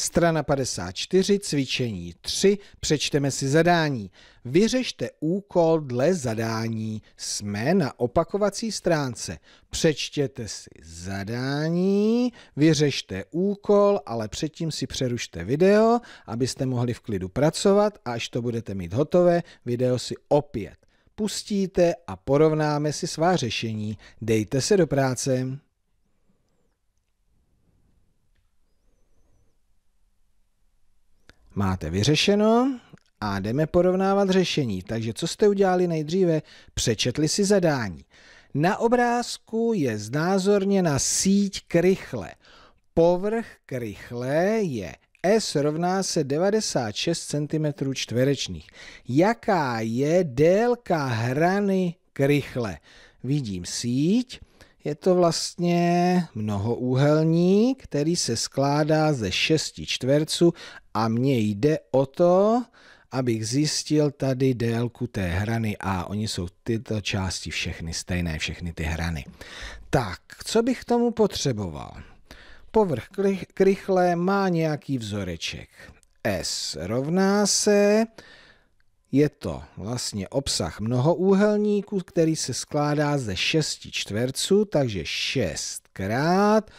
Strana 54, cvičení 3, přečteme si zadání. Vyřešte úkol dle zadání. Jsme na opakovací stránce. Přečtěte si zadání, vyřešte úkol, ale předtím si přerušte video, abyste mohli v klidu pracovat a až to budete mít hotové, video si opět pustíte a porovnáme si svá řešení. Dejte se do práce. máte vyřešeno a jdeme porovnávat řešení. Takže co jste udělali nejdříve? Přečetli si zadání. Na obrázku je znázorněna síť krychle. Povrch krychle je S rovná se 96 cm čtverečných. Jaká je délka hrany krychle? Vidím síť, je to vlastně mnohoúhelník, který se skládá ze šesti čtverců a mně jde o to, abych zjistil tady délku té hrany a oni jsou tyto části všechny stejné, všechny ty hrany. Tak, co bych k tomu potřeboval? Povrch krychle má nějaký vzoreček. S rovná se je to vlastně obsah mnohoúhelníku, který se skládá ze šesti čtverců, takže šestkrát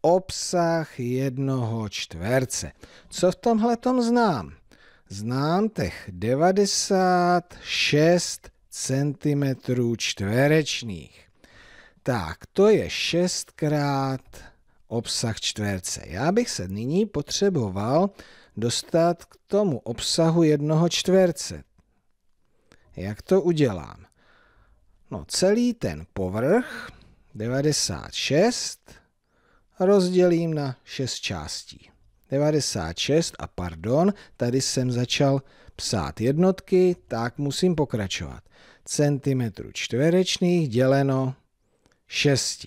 obsah jednoho čtverce. Co v tomhle znám? Znám těch 96 cm čtverečných. Tak, to je šestkrát obsah čtverce. Já bych se nyní potřeboval dostat k tomu obsahu jednoho čtverce. Jak to udělám? No celý ten povrch 96 rozdělím na 6 částí. 96 a pardon, tady jsem začal psát jednotky, tak musím pokračovat. Centimetru čtverečných děleno 6.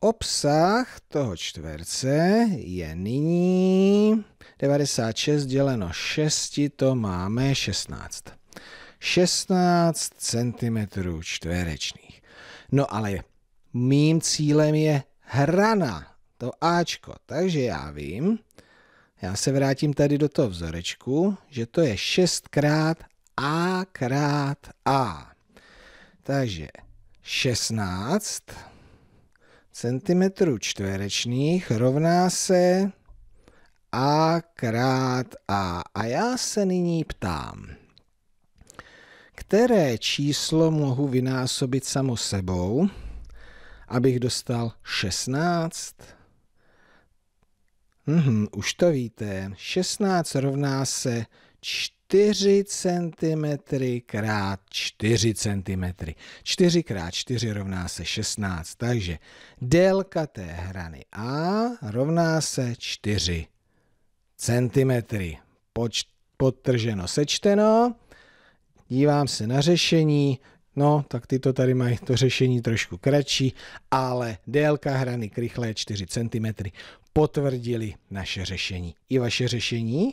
Obsah toho čtverce je nyní 96 děleno 6, to máme 16. 16 cm čtverečných. No ale mým cílem je hrana, to Ačko. Takže já vím, já se vrátím tady do toho vzorečku, že to je 6 krát A krát A. Takže 16 cm čtverečných rovná se A krát A. A já se nyní ptám, které číslo mohu vynásobit samo sebou, abych dostal 16? Mhm, už to víte. 16 rovná se 4 cm krát 4 cm. 4 krát 4 rovná se 16. Takže délka té hrany A rovná se 4 cm. podtrženo, sečteno dívám se na řešení, No, tak ty to tady mají to řešení trošku kratší, ale délka hrany krychlé 4 cm potvrdili naše řešení. I vaše řešení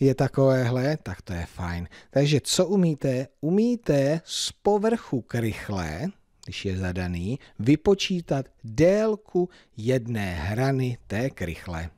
je takovéhle, tak to je fajn. Takže co umíte? Umíte z povrchu krychlé, když je zadaný, vypočítat délku jedné hrany té krychle.